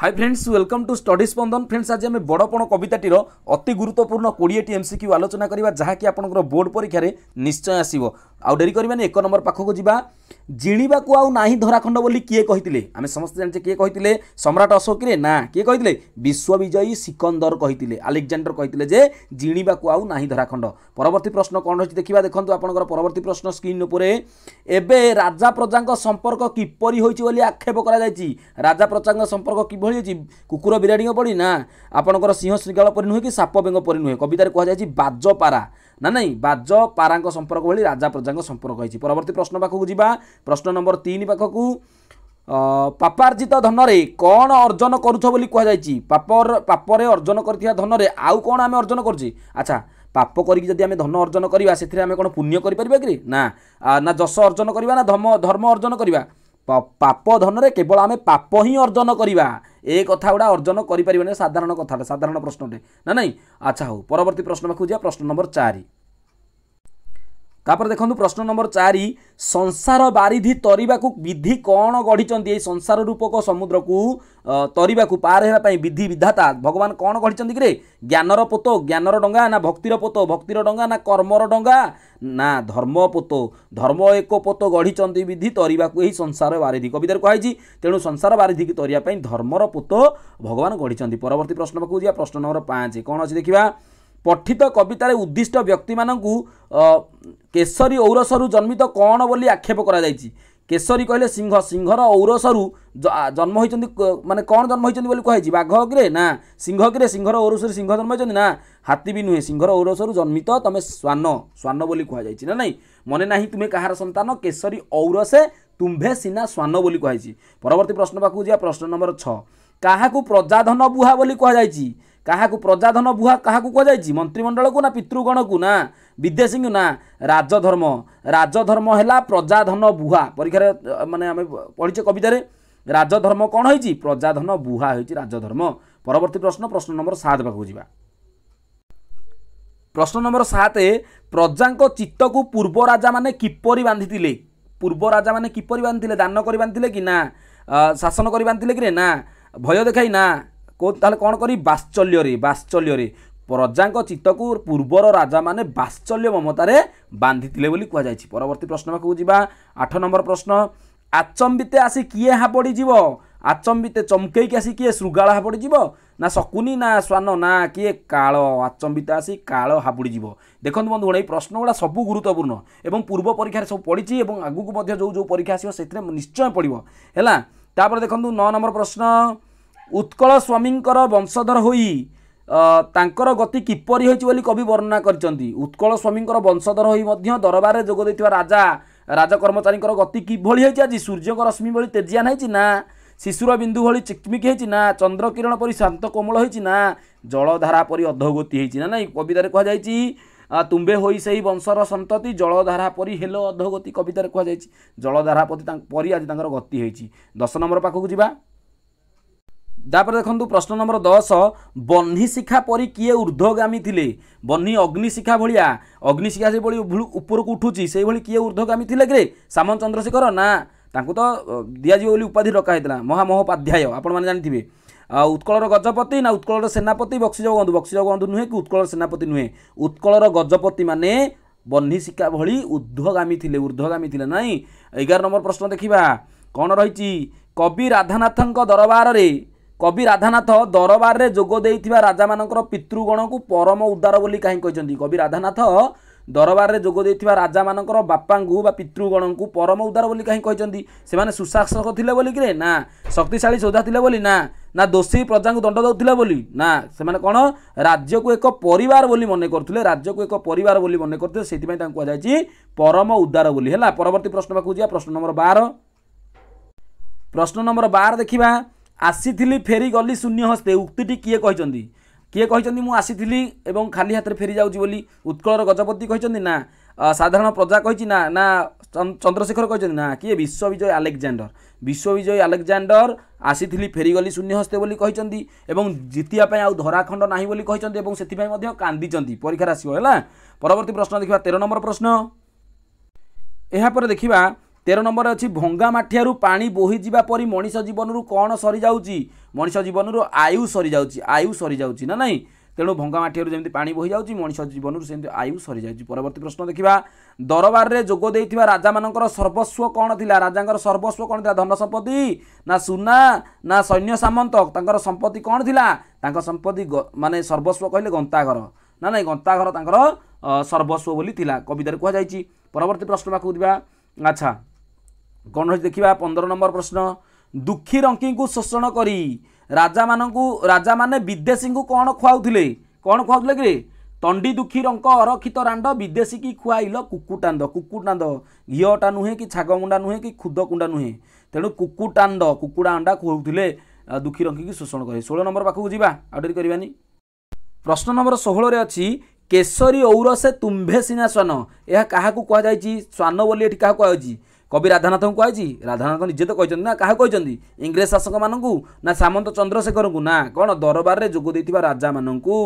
high friends welcome to study Spandan friends ଆଜି ଆମେ ବଡ଼ପଣ କବିତାଟିର ଅତି ଗୁରୁତ୍ୱପୂର୍ଣ୍ଣ କୋଡ଼ିଏଟି ଏମ୍ ସି କ୍ୟୁ ଆଲୋଚନା କରିବା ଯାହାକି ଆପଣଙ୍କର ବୋର୍ଡ଼ ପରୀକ୍ଷାରେ ନିଶ୍ଚୟ ଆସିବ আউ ডেরি করবানি এক নম্বর পাখক যা জিণবাকু আউ না ধরাখণ্ড বলে কি কে আমি সমস্ত জানিছে কি কে সম্রাট অশোকরে না কি কে বিশ্ববিজয়ী সিকন্দর কে আলেকজাণ্ডর কে যে জিণবাকু আউ না ধরাখণ্ড পরবর্তী প্রশ্ন কণ রয়েছে দেখা দেখুন আপনার পরবর্তী প্রশ্ন স্ক্রিন উপরে এবে রাজা প্রজাঙ্ক সম্পর্ক কিপরি হয়েছে বলে আক্ষেপ করা যাই রাজা প্রজাঙ্ক সম্পর্ক কিভাবে হয়েছে কুকুর বিরাড়ি পড়ি না আপনার সিংহ শৃগাল পরি নুহে কি সাপ বেঙ্গ পরি নুহে কবিতার কুহযাই বাজপারা ନା ନାହିଁ ବାଜ ପାରାଙ୍କ ସମ୍ପର୍କ ଭଳି ରାଜା ପ୍ରଜାଙ୍କ ସମ୍ପର୍କ ହୋଇଛି ପରବର୍ତ୍ତୀ ପ୍ରଶ୍ନ ପାଖକୁ ଯିବା ପ୍ରଶ୍ନ ନମ୍ବର ତିନି ପାଖକୁ ପାପାର୍ଜିତ ଧନରେ କ'ଣ ଅର୍ଜନ କରୁଛ ବୋଲି କୁହାଯାଇଛି ପାପର ପାପରେ ଅର୍ଜନ କରିଥିବା ଧନରେ ଆଉ କ'ଣ ଆମେ ଅର୍ଜନ କରୁଛେ ଆଚ୍ଛା ପାପ କରିକି ଯଦି ଆମେ ଧନ ଅର୍ଜନ କରିବା ସେଥିରେ ଆମେ କ'ଣ ପୁଣ୍ୟ କରିପାରିବା କି ନା ନା ଯଶ ଅର୍ଜନ କରିବା ନା ଧର୍ମ ଧର୍ମ ଅର୍ଜନ କରିବା ପାପ ଧନରେ କେବଳ ଆମେ ପାପ ହିଁ ଅର୍ଜନ କରିବା ଏ କଥା ଗୁଡ଼ା ଅର୍ଜନ କରିପାରିବେନି ସାଧାରଣ କଥାଟା ସାଧାରଣ ପ୍ରଶ୍ନଟେ ନା ନାହିଁ ଆଚ୍ଛା ହଉ ପରବର୍ତ୍ତୀ ପ୍ରଶ୍ନ ପାଖକୁ ଯିବା ପ୍ରଶ୍ନ ନମ୍ବର ଚାରି ତାପରେ ଦେଖନ୍ତୁ ପ୍ରଶ୍ନ ନମ୍ବର ଚାରି ସଂସାର ବାରିଧି ତରିବାକୁ ବିଧି କ'ଣ ଗଢ଼ିଛନ୍ତି ଏଇ ସଂସାର ରୂପକ ସମୁଦ୍ରକୁ ତରିବାକୁ ପାର ହେବା ପାଇଁ ବିଧି ବିଧାତା ଭଗବାନ କ'ଣ ଗଢ଼ିଛନ୍ତି କିରେ ଜ୍ଞାନର ପୋତ ଜ୍ଞାନର ଡଙ୍ଗା ନା ଭକ୍ତିର ପୋତ ଭକ୍ତିର ଡଙ୍ଗା ନା କର୍ମର ଡଙ୍ଗା ନା ଧର୍ମ ପୋତ ଧର୍ମ ଏକ ପୋତ ଗଢ଼ିଛନ୍ତି ବିଧି ତରିବାକୁ ଏହି ସଂସାର ବାରିଧି କବିତାରେ କୁହାଯାଇଛି ତେଣୁ ସଂସାର ବାରିଧିକି ତରିବା ପାଇଁ ଧର୍ମର ପୋତ ଭଗବାନ ଗଢ଼ିଛନ୍ତି ପରବର୍ତ୍ତୀ ପ୍ରଶ୍ନ ପାଖକୁ ଯିବା ପ୍ରଶ୍ନ ନମ୍ବର ପାଞ୍ଚ କ'ଣ ଅଛି ଦେଖିବା ପଠିତ କବିତାରେ ଉଦ୍ଦିଷ୍ଟ ବ୍ୟକ୍ତିମାନଙ୍କୁ କେଶରୀ ଔରସରୁ ଜନ୍ମିତ କ'ଣ ବୋଲି ଆକ୍ଷେପ କରାଯାଇଛି କେଶରୀ କହିଲେ ସିଂହ ସିଂହର ଔରସରୁ ଜନ୍ମ ହୋଇଛନ୍ତି ମାନେ କ'ଣ ଜନ୍ମ ହୋଇଛନ୍ତି ବୋଲି କୁହାଯାଇଛି ବାଘ ଅଗ୍ରେ ନା ସିଂହ ଅଗ୍ରେ ସିଂହର ଔରସରୁ ସିଂହ ଜନ୍ମ ହୋଇଛନ୍ତି ନା ହାତୀ ବି ନୁହେଁ ସିଂହର ଔରସରୁ ଜନ୍ମିତ ତୁମେ ଶ୍ୱାନ ଶ୍ୱାନ ବୋଲି କୁହାଯାଇଛି ନା ନାହିଁ ମନେ ନାହିଁ ତୁମେ କାହାର ସନ୍ତାନ କେଶରୀ ଔରସେ ତୁମ୍ଭେ ସିନା ଶ୍ୱାନ ବୋଲି କୁହାଯାଇଛି ପରବର୍ତ୍ତୀ ପ୍ରଶ୍ନ ପାଖକୁ ଯିବା ପ୍ରଶ୍ନ ନମ୍ବର ଛଅ କାହାକୁ ପ୍ରଜାଧନ ବୁହା ବୋଲି କୁହାଯାଇଛି କାହାକୁ ପ୍ରଜାଧନ ବୁହା କାହାକୁ କୁହାଯାଇଛି ମନ୍ତ୍ରିମଣ୍ଡଳକୁ ନା ପିତୃଗଣକୁ ନା ବିଦେଶୀଙ୍କୁ ନା ରାଜଧର୍ମ ରାଜଧର୍ମ ହେଲା ପ୍ରଜାଧନ ବୁହା ପରୀକ୍ଷାରେ ମାନେ ଆମେ ପଢ଼ିଛେ କବିତାରେ ରାଜଧର୍ମ କ'ଣ ହେଇଛି ପ୍ରଜାଧନ ବୁହା ହେଉଛି ରାଜଧର୍ମ ପରବର୍ତ୍ତୀ ପ୍ରଶ୍ନ ପ୍ରଶ୍ନ ନମ୍ବର ସାତ ପାଖକୁ ଯିବା ପ୍ରଶ୍ନ ନମ୍ବର ସାତ ପ୍ରଜାଙ୍କ ଚିତ୍ତକୁ ପୂର୍ବ ରାଜାମାନେ କିପରି ବାନ୍ଧିଥିଲେ ପୂର୍ବ ରାଜାମାନେ କିପରି ବାନ୍ଧିଥିଲେ ଦାନ କରି ବାନ୍ଧିଥିଲେ କି ନା ଶାସନ କରି ବାନ୍ଧିଥିଲେ କି ନା ଭୟ ଦେଖାଇ ନା ତାହେଲେ କ'ଣ କରି ବାତ୍ସଲ୍ୟରେ ବାତ୍ସଲ୍ୟରେ ପ୍ରଜାଙ୍କ ଚିତ୍ତକୁ ପୂର୍ବର ରାଜାମାନେ ବାତ୍ସଲ୍ୟ ମମତାରେ ବାନ୍ଧିଥିଲେ ବୋଲି କୁହାଯାଇଛି ପରବର୍ତ୍ତୀ ପ୍ରଶ୍ନ ପାଖକୁ ଯିବା ଆଠ ନମ୍ବର ପ୍ରଶ୍ନ ଆଚମ୍ବିତେ ଆସି କିଏ ହାପଡ଼ି ଯିବ ଆଚମ୍ବିତେ ଚମକେଇକି ଆସି କିଏ ଶୃଗାଳ ହାବୁଡ଼ି ଯିବ ନା ଶକୁନି ନା ଶ୍ୱାନ ନା କିଏ କାଳ ଆଚମ୍ବିତ ଆସି କାଳ ହାବୁଡ଼ି ଯିବ ଦେଖନ୍ତୁ ବନ୍ଧୁଗଣ ଏଇ ପ୍ରଶ୍ନଗୁଡ଼ା ସବୁ ଗୁରୁତ୍ୱପୂର୍ଣ୍ଣ ଏବଂ ପୂର୍ବ ପରୀକ୍ଷାରେ ସବୁ ପଡ଼ିଛି ଏବଂ ଆଗକୁ ମଧ୍ୟ ଯେଉଁ ଯେଉଁ ପରୀକ୍ଷା ଆସିବ ସେଥିରେ ନିଶ୍ଚୟ ପଡ଼ିବ ହେଲା ତାପରେ ଦେଖନ୍ତୁ ନଅ ନମ୍ବର ପ୍ରଶ୍ନ ଉତ୍କଳ ସ୍ୱାମୀଙ୍କର ବଂଶଧର ହୋଇ ତାଙ୍କର ଗତି କିପରି ହୋଇଛି ବୋଲି କବି ବର୍ଣ୍ଣନା କରିଛନ୍ତି ଉତ୍କଳ ସ୍ୱାମୀଙ୍କର ବଂଶଧର ହୋଇ ମଧ୍ୟ ଦରବାରରେ ଯୋଗ ଦେଇଥିବା ରାଜା ରାଜକର୍ମଚାରୀଙ୍କର ଗତି କିଭଳି ହୋଇଛି ଆଜି ସୂର୍ଯ୍ୟଙ୍କ ରଶ୍ମି ଭଳି ତେଜିଆନ ହୋଇଛି ନା ଶିଶୁର ବିନ୍ଦୁ ଭଳି ଚିକ୍ମିକ୍ ହୋଇଛି ନା ଚନ୍ଦ୍ରକିରଣ ପରି ଶାନ୍ତ କୋମଳ ହୋଇଛି ନା ଜଳଧାରା ପରି ଅଧଗତି ହୋଇଛି ନା ନାହିଁ କବିତାରେ କୁହାଯାଇଛି ତୁମ୍ଭେ ହୋଇ ସେହି ବଂଶର ସନ୍ତତି ଜଳଧାରା ପରି ହେଲ ଅଧଗତି କବିତାରେ କୁହାଯାଇଛି ଜଳଧାରା ପ୍ରତି ତାଙ୍କ ପରି ଆଜି ତାଙ୍କର ଗତି ହୋଇଛି ଦଶ ନମ୍ବର ପାଖକୁ ଯିବା ତାପରେ ଦେଖନ୍ତୁ ପ୍ରଶ୍ନ ନମ୍ବର ଦଶ ବହ୍ନିଶିଖା ପରି କିଏ ଉର୍ଦ୍ଧ୍ୱଗାମୀ ଥିଲେ ବହ୍ନି ଅଗ୍ନିଶିଖା ଭଳିଆ ଅଗ୍ନିଶିଖା ସେଭଳି ଉପରକୁ ଉଠୁଛି ସେଇଭଳି କିଏ ଉର୍ଦ୍ଧ୍ୱଗାମୀ ଥିଲେ କିରେ ସାମନ୍ତଚନ୍ଦ୍ରଶେଖର ନା ତାଙ୍କୁ ତ ଦିଆଯିବ ବୋଲି ଉପାଧି ରଖା ହେଇଥିଲା ମହାମହୋପାଧ୍ୟାୟ ଆପଣମାନେ ଜାଣିଥିବେ ଆଉ ଉତ୍କଳର ଗଜପତି ନା ଉତ୍କଳର ସେନାପତି ବକ୍ସି ଜଗବନ୍ଧୁ ବକ୍ସି ଜଗବନ୍ଧୁ ନୁହେଁ କି ଉତ୍କଳର ସେନାପତି ନୁହେଁ ଉତ୍କଳର ଗଜପତିମାନେ ବହ୍ନିଶିଖା ଭଳି ଉର୍ଦ୍ଧ୍ୱଗାମୀ ଥିଲେ ଉର୍ଦ୍ଧ୍ୱଗାମୀ ଥିଲେ ନାହିଁ ଏଗାର ନମ୍ବର ପ୍ରଶ୍ନ ଦେଖିବା କ'ଣ ରହିଛି କବି ରାଧାନାଥଙ୍କ ଦରବାରରେ କବି ରାଧାନାଥ ଦରବାରରେ ଯୋଗ ଦେଇଥିବା ରାଜାମାନଙ୍କର ପିତୃଗଣକୁ ପରମ ଉଦ୍ଧାର ବୋଲି କାହିଁ କହିଛନ୍ତି କବି ରାଧାନାଥ ଦରବାରରେ ଯୋଗ ଦେଇଥିବା ରାଜାମାନଙ୍କର ବାପାଙ୍କୁ ବା ପିତୃଗଣଙ୍କୁ ପରମ ଉଦ୍ଧାର ବୋଲି କାହିଁ କହିଛନ୍ତି ସେମାନେ ସୁଶାସକ ଥିଲେ ବୋଲିକିରେ ନା ଶକ୍ତିଶାଳୀ ସୌଦା ଥିଲେ ବୋଲି ନା ନା ଦୋଷୀ ପ୍ରଜାଙ୍କୁ ଦଣ୍ଡ ଦେଉଥିଲେ ବୋଲି ନା ସେମାନେ କ'ଣ ରାଜ୍ୟକୁ ଏକ ପରିବାର ବୋଲି ମନେ କରୁଥିଲେ ରାଜ୍ୟକୁ ଏକ ପରିବାର ବୋଲି ମନେ କରୁଥିଲେ ସେଥିପାଇଁ ତାଙ୍କୁ କୁହାଯାଇଛି ପରମ ଉଦ୍ଧାର ବୋଲି ହେଲା ପରବର୍ତ୍ତୀ ପ୍ରଶ୍ନ ପାଖକୁ ଯିବା ପ୍ରଶ୍ନ ନମ୍ବର ବାର ପ୍ରଶ୍ନ ନମ୍ବର ବାର ଦେଖିବା আসিলি ফেরি গলি শূন্য হস্তে উক্তিটি কিয়ে কিন্তু କିଏ କହିଛନ୍ତି ମୁଁ ଆସିଥିଲି ଏବଂ ଖାଲି ହାତରେ ଫେରି ଯାଉଛି ବୋଲି ଉତ୍କଳର ଗଜପତି କହିଛନ୍ତି ନା ସାଧାରଣ ପ୍ରଜା କହିଛି ନା ନା ଚନ୍ଦ୍ରଶେଖର କହିଛନ୍ତି ନା କିଏ ବିଶ୍ୱବିଜୟ ଆଲେକ୍ଜାଣ୍ଡର ବିଶ୍ୱବିଜୟ ଆଲେକ୍ଜାଣ୍ଡର ଆସିଥିଲି ଫେରିଗଲି ଶୂନ୍ୟ ହସ୍ତେ ବୋଲି କହିଛନ୍ତି ଏବଂ ଜିତିବା ପାଇଁ ଆଉ ଧରାଖଣ୍ଡ ନାହିଁ ବୋଲି କହିଛନ୍ତି ଏବଂ ସେଥିପାଇଁ ମଧ୍ୟ କାନ୍ଦିଛନ୍ତି ପରୀକ୍ଷାରେ ଆସିବ ହେଲା ପରବର୍ତ୍ତୀ ପ୍ରଶ୍ନ ଦେଖିବା ତେର ନମ୍ବର ପ୍ରଶ୍ନ ଏହାପରେ ଦେଖିବା तेह्र नम्बर अझै भङा माठिहरू पा बोजा परि मनिष जीवनहरू सरी सरि मनिस जीवन आयु सरी सरि आयु सरी सरि नै तेणु भङा बोही पाँच मनिष जीवन से आयु सरी सरिवर्ती प्रश्न देखा दरबारले जोदेन्थ्यो राजा म सर्वस्व कन्डिला राजा सर्वस्व कन् धन सम्पत्ति ना सुना ना सैन्य सामन्तर सम्पत्ति कन् था सम्पत्ति मे सर्वस्व कहिले गन्ता ना नै गन्ता घर तर सर्वस्व थावित कुवर्ती प्रश्न पाक अच्छा ଗଣେଶ ଦେଖିବା ପନ୍ଦର ନମ୍ବର ପ୍ରଶ୍ନ ଦୁଃଖୀ ରଙ୍କିଙ୍କୁ ଶୋଷଣ କରି ରାଜାମାନଙ୍କୁ ରାଜାମାନେ ବିଦେଶୀଙ୍କୁ କ'ଣ ଖୁଆଉଥିଲେ କ'ଣ ଖୁଆଉଥିଲେ କିରେ ତଣ୍ଡି ଦୁଃଖୀ ରଙ୍କ ଅରକ୍ଷିତ ରାଣ୍ଡ ବିଦେଶୀ କି ଖୁଆଇଲ କୁକୁଟାନ୍ଦ କୁକୁଟାନ୍ଦ ଘିଅଟା ନୁହେଁ କି ଛାଗ ମୁଣ୍ଡା ନୁହେଁ କି ଖୁଦ କୁଣ୍ଡା ନୁହେଁ ତେଣୁ କୁକୁଟାନ୍ଦ କୁକୁଡ଼ା ଅଣ୍ଡା ଖୁଆଉଥିଲେ ଦୁଃଖୀ ରଙ୍କିଙ୍କୁ ଶୋଷଣ କରେ ଷୋହଳ ନମ୍ବର ପାଖକୁ ଯିବା ଆଉ ଟିକେ କରିବାନି ପ୍ରଶ୍ନ ନମ୍ବର ଷୋହଳରେ ଅଛି କେଶରୀ ଔର ସେ ତୁମ୍ଭେ ସିନା ଶ୍ୱାନ ଏହା କାହାକୁ କୁହାଯାଇଛି ଶ୍ୱାନ ବୋଲି ଏଠି କାହାକୁ କୁହାଯାଉଛି କବି ରାଧାନାଥଙ୍କୁ କୁହାଯାଇଛି ରାଧାନାଥ ନିଜେ ତ କହିଛନ୍ତି ନା କାହା କହିଛନ୍ତି ଇଂରେଜ ଶାସକମାନଙ୍କୁ ନା ସାମନ୍ତ ଚନ୍ଦ୍ରଶେଖରଙ୍କୁ ନା କ'ଣ ଦରବାରରେ ଯୋଗ ଦେଇଥିବା ରାଜାମାନଙ୍କୁ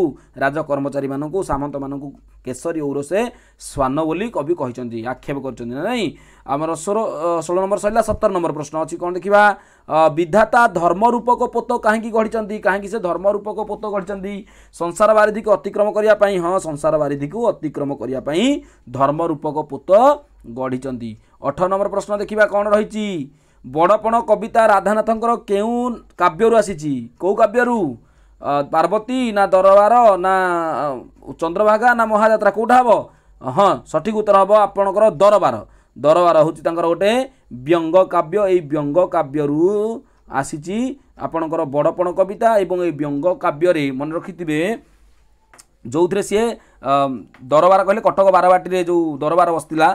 ରାଜ କର୍ମଚାରୀମାନଙ୍କୁ ସାମନ୍ତମାନଙ୍କୁ କେଶରୀ ଔରସେ ଶ୍ୱାନ ବୋଲି କବି କହିଛନ୍ତି ଆକ୍ଷେପ କରିଛନ୍ତି ନା ନାହିଁ ଆମର ଷୋଳ ଷୋହଳ ନମ୍ବର ସରିଲା ସତର ନମ୍ବର ପ୍ରଶ୍ନ ଅଛି କ'ଣ ଦେଖିବା ବିଧାତା ଧର୍ମରୂପକ ପୋତ କାହିଁକି ଗଢ଼ିଛନ୍ତି କାହିଁକି ସେ ଧର୍ମରୂପକ ପୋତ ଗଢ଼ିଛନ୍ତି ସଂସାର ବାରିଧିକୁ ଅତିକ୍ରମ କରିବା ପାଇଁ ହଁ ସଂସାର ବାରିଧିକୁ ଅତିକ୍ରମ କରିବା ପାଇଁ ଧର୍ମରୂପକ ପୋତ ଗଢ଼ିଛନ୍ତି ଅଠର ନମ୍ବର ପ୍ରଶ୍ନ ଦେଖିବା କ'ଣ ରହିଛି ବଡ଼ପଣ କବିତା ରାଧାନାଥଙ୍କର କେଉଁ କାବ୍ୟରୁ ଆସିଛି କେଉଁ କାବ୍ୟରୁ ପାର୍ବତୀ ନା ଦରବାର ନା ଚନ୍ଦ୍ରଭାଗା ନା ମହାଯାତ୍ରା କେଉଁଟା ହେବ ହଁ ସଠିକ ଉତ୍ତର ହେବ ଆପଣଙ୍କର ଦରବାର ଦରବାର ହେଉଛି ତାଙ୍କର ଗୋଟେ ବ୍ୟଙ୍ଗ କାବ୍ୟ ଏଇ ବ୍ୟଙ୍ଗ କାବ୍ୟରୁ ଆସିଛି ଆପଣଙ୍କର ବଡ଼ପଣ କବିତା ଏବଂ ଏଇ ବ୍ୟଙ୍ଗ କାବ୍ୟରେ ମନେ ରଖିଥିବେ ଯେଉଁଥିରେ ସିଏ ଦରବାର କହିଲେ କଟକ ବାରବାଟୀରେ ଯେଉଁ ଦରବାର ବସିଥିଲା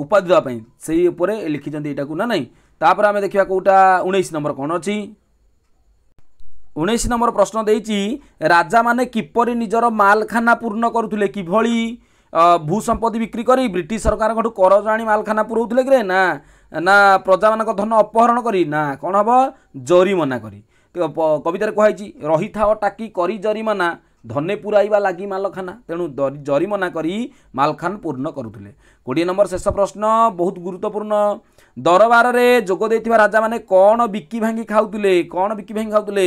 ଉପାଧି ଦେବା ପାଇଁ ସେଇ ଉପରେ ଲେଖିଛନ୍ତି ଏଇଟାକୁ ନା ନାହିଁ ତାପରେ ଆମେ ଦେଖିବା କେଉଁଟା ଉଣେଇଶ ନମ୍ବର କ'ଣ ଅଛି ଉଣେଇଶ ନମ୍ବର ପ୍ରଶ୍ନ ଦେଇଛି ରାଜାମାନେ କିପରି ନିଜର ମାଲଖାନା ପୂର୍ଣ୍ଣ କରୁଥିଲେ କିଭଳି ଭୂସମ୍ପତ୍ତି ବିକ୍ରି କରି ବ୍ରିଟିଶ ସରକାରଙ୍କଠୁ କରଜ ଆଣି ମାଲଖାନା ପୁରଉଥିଲେ କିରେ ନା ନା ପ୍ରଜାମାନଙ୍କ ଧନ ଅପହରଣ କରି ନା କ'ଣ ହେବ ଜରିମାନା କରି କବିତାରେ କୁହାଯାଇଛି ରହିଥାଅ ଟାକି କରି ଜରିମାନା ଧନେ ପୁରାଇବା ଲାଗି ମାଲଖାନା ତେଣୁ ଜରିମନା କରି ମାଲଖାନ ପୂର୍ଣ୍ଣ କରୁଥିଲେ କୋଡ଼ିଏ ନମ୍ବର ଶେଷ ପ୍ରଶ୍ନ ବହୁତ ଗୁରୁତ୍ୱପୂର୍ଣ୍ଣ ଦରବାରରେ ଯୋଗ ଦେଇଥିବା ରାଜାମାନେ କ'ଣ ବିକି ଭାଙ୍ଗି ଖାଉଥିଲେ କ'ଣ ବିକି ଭାଙ୍ଗି ଖାଉଥିଲେ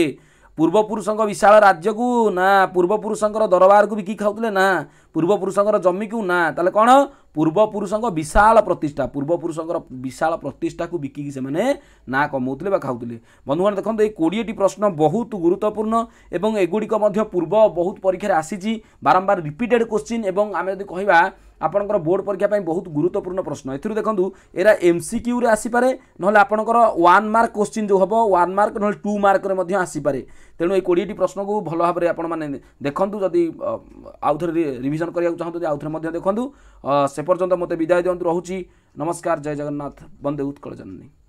ପୂର୍ବପୁରୁଷଙ୍କ ବିଶାଳ ରାଜ୍ୟକୁ ନା ପୂର୍ବପୁରୁଷଙ୍କର ଦରବାରକୁ ବିକି ଖାଉଥିଲେ ନା ପୂର୍ବପୁରୁଷଙ୍କର ଜମିକୁ ନା ତାହେଲେ କ'ଣ ପୂର୍ବପୁରୁଷଙ୍କ ବିଶାଳ ପ୍ରତିଷ୍ଠା ପୂର୍ବପୁରୁଷଙ୍କର ବିଶାଳ ପ୍ରତିଷ୍ଠାକୁ ବିକିକି ସେମାନେ ନା କମାଉଥିଲେ ବା ଖାଉଥିଲେ ବନ୍ଧୁମାନେ ଦେଖନ୍ତୁ ଏଇ କୋଡ଼ିଏଟି ପ୍ରଶ୍ନ ବହୁତ ଗୁରୁତ୍ୱପୂର୍ଣ୍ଣ ଏବଂ ଏଗୁଡ଼ିକ ମଧ୍ୟ ପୂର୍ବ ବହୁତ ପରୀକ୍ଷାରେ ଆସିଛି ବାରମ୍ବାର ରିପିଟେଡ଼୍ କୋଶ୍ଚିନ୍ ଏବଂ ଆମେ ଯଦି କହିବା ଆପଣଙ୍କର ବୋର୍ଡ଼ ପରୀକ୍ଷା ପାଇଁ ବହୁତ ଗୁରୁତ୍ୱପୂର୍ଣ୍ଣ ପ୍ରଶ୍ନ ଏଥିରୁ ଦେଖନ୍ତୁ ଏରା ଏମ୍ ସି କ୍ୟୁରେ ଆସିପାରେ ନହେଲେ ଆପଣଙ୍କର ୱାନ୍ ମାର୍କ କୋଶ୍ଚିନ୍ ଯେଉଁ ହେବ ୱାନ୍ ମାର୍କ ନହେଲେ ଟୁ ମାର୍କରେ ମଧ୍ୟ ଆସିପାରେ ତେଣୁ ଏଇ କୋଡ଼ିଏଟି ପ୍ରଶ୍ନକୁ ଭଲ ଭାବରେ ଆପଣମାନେ ଦେଖନ୍ତୁ ଯଦି ଆଉଥରେ ରିଭିଜନ୍ କରିବାକୁ ଚାହୁଁଛନ୍ତି ଆଉଥରେ ମଧ୍ୟ ଦେଖନ୍ତୁ ସେ ପର୍ଯ୍ୟନ୍ତ ମୋତେ ବିଦାୟ ଦିଅନ୍ତୁ ରହୁଛି ନମସ୍କାର ଜୟ ଜଗନ୍ନାଥ ବନ୍ଦେ ଉତ୍କଳ ଜନନୀ